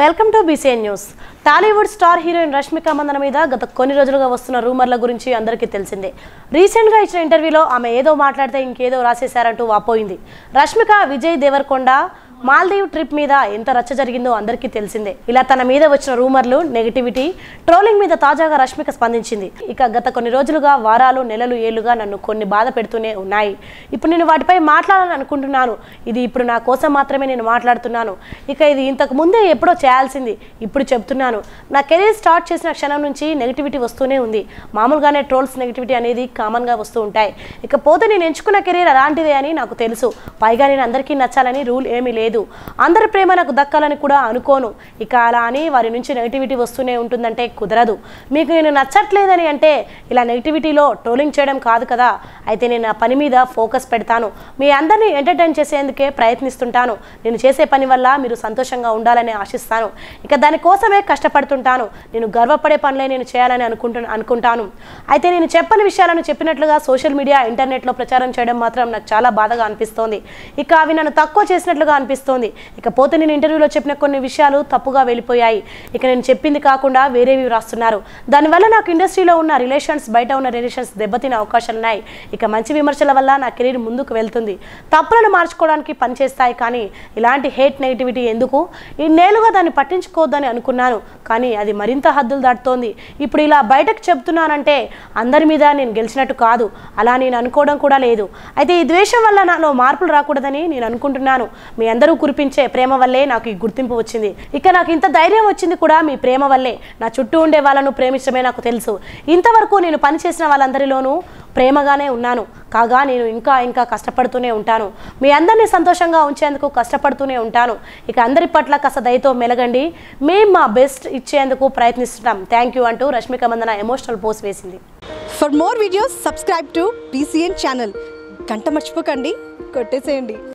welcome to BCN news Tollywood star heroine Rashmika Mandanna మీద గత కొన్ని రోజులుగా వస్తున్న రూమర్ల గురించి అందరికీ తెలిసిందే రీసెంట్గా ఇచ్చిన ఇంటర్వ్యూలో ఆమె ఏదో మాట్లాడితే ఇంకేదో రాసేశారంటూ వాపోయింది రష్మిక విజయ్ దేవరకొండ మాల్దీవ్ ట్రిప్ మీద ఎంత రచ్చ జరిగిందో అందరికీ తెలిసిందే ఇలా తన మీద వచ్చిన రూమర్లు నెగిటివిటీ ట్రోలింగ్ మీద తాజాగా రష్మిక స్పందించింది ఇక గత కొన్ని రోజులుగా వారాలు నెలలు ఏళ్లుగా నన్ను కొన్ని బాధ పెడుతూనే ఉన్నాయి ఇప్పుడు నేను వాటిపై మాట్లాడాలని అనుకుంటున్నాను ఇది ఇప్పుడు నా కోసం మాత్రమే నేను మాట్లాడుతున్నాను ఇక ఇది ఇంతకు ముందే ఎప్పుడో చేయాల్సింది ఇప్పుడు చెప్తున్నాను నా కెరీర్ స్టార్ట్ చేసిన క్షణం నుంచి నెగిటివిటీ వస్తూనే ఉంది మామూలుగానే ట్రోల్స్ నెగిటివిటీ అనేది కామన్గా వస్తూ ఉంటాయి ఇకపోతే నేను ఎంచుకున్న కెరీర్ అలాంటిదే అని నాకు తెలుసు పైగా నేను అందరికీ నచ్చాలని రూల్ ఏమీ లేదు లేదు అందరి ప్రేమ నాకు దక్కాలని కూడా అనుకోను ఇక అలా అని వారి నుంచి నెగిటివిటీ వస్తూనే ఉంటుందంటే కుదరదు మీకు నేను నచ్చట్లేదని అంటే ఇలా నెగిటివిటీలో ట్రోలింగ్ చేయడం కాదు కదా అయితే నేను నా పని మీద ఫోకస్ పెడతాను మీ అందరినీ ఎంటర్టైన్ చేసేందుకే ప్రయత్నిస్తుంటాను నేను చేసే పని వల్ల మీరు సంతోషంగా ఉండాలని ఆశిస్తాను ఇక దానికోసమే కష్టపడుతుంటాను నేను గర్వపడే పనులే నేను చేయాలని అనుకుంటు అనుకుంటాను అయితే నేను చెప్పని విషయాలను చెప్పినట్లుగా సోషల్ మీడియా ఇంటర్నెట్లో ప్రచారం చేయడం మాత్రం నాకు చాలా బాధగా అనిపిస్తోంది ఇక అవి నన్ను తక్కువ చేసినట్లుగా అనిపిస్తుంది ఇక ఇకపోతే నేను ఇంటర్వ్యూలో చెప్పిన కొన్ని విషయాలు తప్పుగా వెళ్ళిపోయాయి ఇక నేను చెప్పింది కాకుండా వేరేవి రాస్తున్నారు దానివల్ల నాకు ఇండస్ట్రీలో ఉన్న రిలేషన్స్ బయట ఉన్న రిలేషన్స్ దెబ్బతినే అవకాశాలున్నాయి ఇక మంచి విమర్శల వల్ల నా కెరీర్ ముందుకు వెళ్తుంది తప్పులను మార్చుకోవడానికి పనిచేస్తాయి కానీ ఇలాంటి హేట్ నెగిటివిటీ ఎందుకు ఈ నేలుగా దాన్ని పట్టించుకోవద్దని అనుకున్నాను కానీ అది మరింత హద్దులు దాటుతోంది ఇప్పుడు ఇలా బయటకు చెప్తున్నానంటే అందరి మీద నేను గెలిచినట్టు కాదు అలా నేను అనుకోవడం కూడా లేదు అయితే ఈ ద్వేషం వల్ల నాలో మార్పులు రాకూడదని నేను అనుకుంటున్నాను మీ అందరూ అందరూ కురిపించే ప్రేమ వల్లే నాకు ఈ గుర్తింపు వచ్చింది ఇక నాకు ఇంత ధైర్యం వచ్చింది కూడా మీ ప్రేమ వల్లే నా చుట్టూ ఉండే వాళ్ళను ప్రేమించడమే నాకు తెలుసు ఇంతవరకు నేను పనిచేసిన వాళ్ళందరిలోనూ ప్రేమగానే ఉన్నాను కాగా నేను ఇంకా ఇంకా కష్టపడుతూనే ఉంటాను మీ అందరినీ సంతోషంగా ఉంచేందుకు కష్టపడుతూనే ఉంటాను ఇక అందరి పట్ల కాస్త దయతో మెలగండి మేము మా బెస్ట్ ఇచ్చేందుకు ప్రయత్నిస్తున్నాం థ్యాంక్ యూ అంటూ రష్మిక మందన ఎమోషనల్ పోస్ట్ వేసింది for more videos subscribe to TCN channel గంట మర్చిపోకండి కొట్టేసేయండి